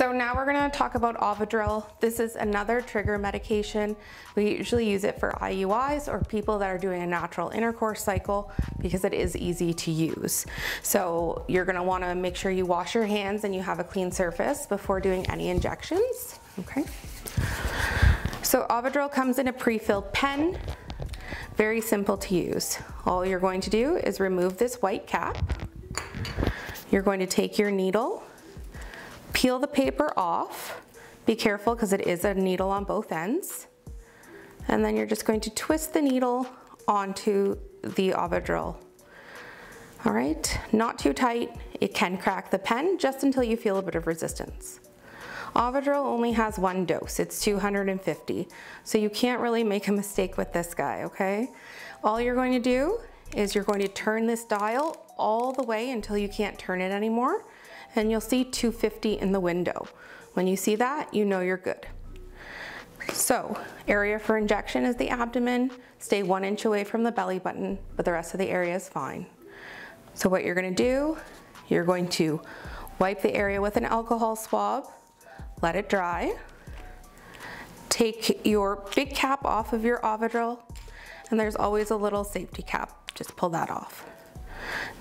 So now we're gonna talk about Ovadril. This is another trigger medication. We usually use it for IUIs or people that are doing a natural intercourse cycle because it is easy to use. So you're gonna wanna make sure you wash your hands and you have a clean surface before doing any injections, okay? So Ovadril comes in a pre-filled pen, very simple to use. All you're going to do is remove this white cap. You're going to take your needle Peel the paper off. Be careful because it is a needle on both ends. And then you're just going to twist the needle onto the Avadril. All right, not too tight. It can crack the pen just until you feel a bit of resistance. Avadril only has one dose, it's 250. So you can't really make a mistake with this guy, okay? All you're going to do is you're going to turn this dial all the way until you can't turn it anymore and you'll see 250 in the window. When you see that, you know you're good. So area for injection is the abdomen. Stay one inch away from the belly button, but the rest of the area is fine. So what you're gonna do, you're going to wipe the area with an alcohol swab, let it dry, take your big cap off of your Ovidril, and there's always a little safety cap, just pull that off.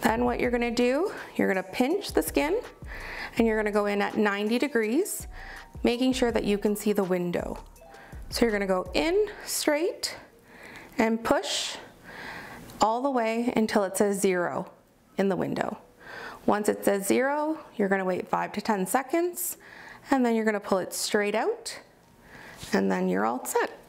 Then what you're gonna do, you're gonna pinch the skin and you're gonna go in at 90 degrees, making sure that you can see the window. So you're gonna go in straight and push all the way until it says zero in the window. Once it says zero, you're gonna wait five to 10 seconds and then you're gonna pull it straight out and then you're all set.